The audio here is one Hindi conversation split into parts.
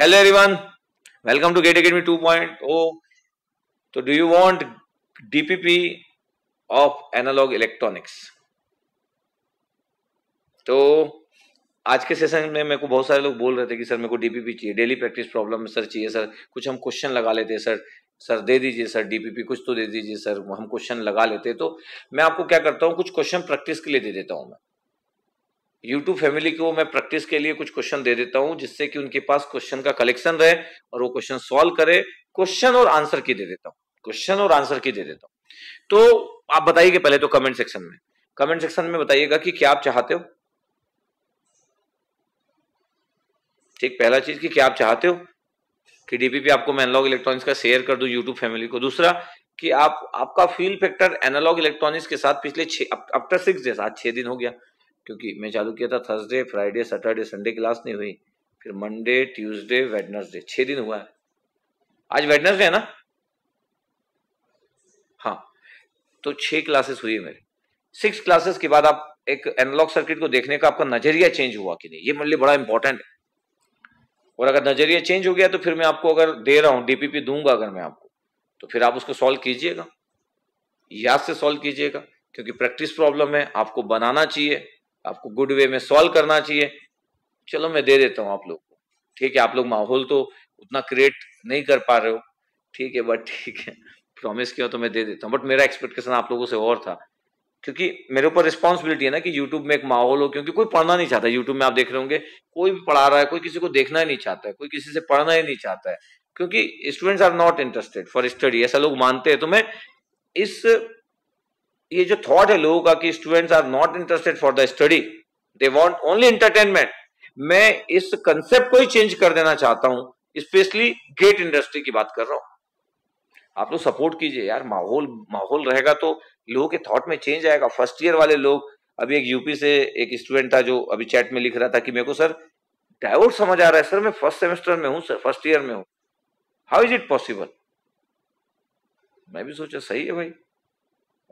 hello everyone welcome to GATE academy 2.0 तो do you want DPP of analog electronics तो आज के सेशन में मेरे को बहुत सारे लोग बोल रहे थे कि सर मेरे को डीपीपी चाहिए डेली प्रैक्टिस प्रॉब्लम सर चाहिए सर कुछ हम क्वेश्चन लगा लेते हैं सर सर दे दीजिए सर डीपीपी कुछ तो दे दीजिए सर हम क्वेश्चन लगा लेते तो मैं आपको क्या करता हूँ कुछ क्वेश्चन प्रैक्टिस के लिए दे देता हूँ मैं YouTube फैमिली को मैं प्रैक्टिस के लिए कुछ क्वेश्चन दे देता हूं जिससे कि उनके पास क्वेश्चन का कलेक्शन रहे और वो क्वेश्चन सॉल्व करे क्वेश्चन और आंसर की दे देता हूं क्वेश्चन और आंसर की दे देता हूं तो आप बताइए पहले तो कमेंट सेक्शन में कमेंट सेक्शन में बताइएगा कि क्या आप चाहते हो ठीक पहला चीज की क्या आप चाहते हो कि डीपीपी आपको मैं एनलॉग इलेक्ट्रॉनिक्स का शेयर कर दू यूट्यूब फैमिली को दूसरा कि आप आपका फील फैक्टर एनालॉग इलेक्ट्रॉनिक्स के साथ पिछले छह अप, अप्टर सिक्स जैसा छह दिन हो गया क्योंकि मैं चालू किया था Thursday Friday Saturday Sunday class नहीं हुई फिर मंडे ट्यूसडे वेडनर्सडे छः दिन हुआ है आज वेडनर्सडे है ना हाँ तो छः क्लासेस हुई है मेरे सिक्स क्लासेस के बाद आप एक एनालॉग सर्किट को देखने का आपका नजरिया चेंज हुआ कि नहीं ये मेरे लिए बड़ा इंपॉर्टेंट है और अगर नजरिया चेंज हो गया तो फिर मैं आपको अगर दे रहा हूँ डीपीपी दूंगा अगर मैं आपको तो फिर आप उसको सॉल्व कीजिएगा याद से सॉल्व कीजिएगा क्योंकि प्रैक्टिस प्रॉब्लम है आपको बनाना चाहिए आपको गुड वे में सॉल्व करना चाहिए चलो मैं दे देता हूँ आप लोग को ठीक है आप लोग माहौल तो उतना क्रिएट नहीं कर पा रहे हो ठीक है बट ठीक है प्रॉमिस किया तो मैं दे देता हूँ बट मेरा एक्सपेक्टेशन आप लोगों से और था क्योंकि मेरे ऊपर रिस्पॉन्सिबिलिटी है ना कि यूट्यूब में एक माहौल हो क्योंकि कोई पढ़ना नहीं चाहता यूट्यूब में आप देख रहे होंगे कोई भी पढ़ा रहा है कोई किसी को देखना ही नहीं चाहता है कोई किसी से पढ़ना ही नहीं चाहता है क्योंकि students are not interested for study ऐसा लोग मानते हैं तो मैं इस ये जो थॉट है लोगों का कि students are not interested for the study they want only entertainment मैं इस कंसेप्ट को ही चेंज कर देना चाहता हूं स्पेशली ग्रेट इंडस्ट्री की बात कर रहा हूं आप लोग सपोर्ट कीजिए यार माहौल माहौल रहेगा तो लोगों के थॉट में चेंज आएगा फर्स्ट ईयर वाले लोग अभी एक यूपी से एक स्टूडेंट था जो अभी चैट में लिख रहा था कि मेरे को सर डायवर्ट समझ आ रहा है सर मैं फर्स्ट सेमेस्टर में हूँ सर फर्स्ट ईयर में हूँ हाउ इज इट पॉसिबल मैं भी सोचा सही है भाई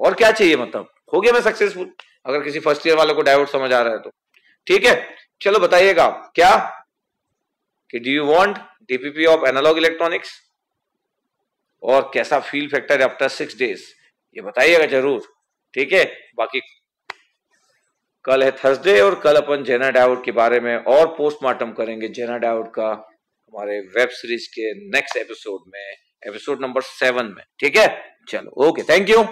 और क्या चाहिए मतलब हो गया मैं सक्सेसफुल अगर किसी फर्स्ट ईयर वाले को डाइवर्ट समझ आ रहा है तो ठीक है चलो बताइएगा क्या कि do you want DPP of analog electronics और कैसा feel factor after six days ये बताइएगा जरूर ठीक है बाकी कल है थर्सडे और कल अपन जेना डायवर्ट के बारे में और पोस्टमार्टम करेंगे जेना डायवर्ट का हमारे वेब सीरीज के नेक्स्ट एपिसोड में एपिसोड नंबर सेवन में ठीक है चलो ओके थैंक यू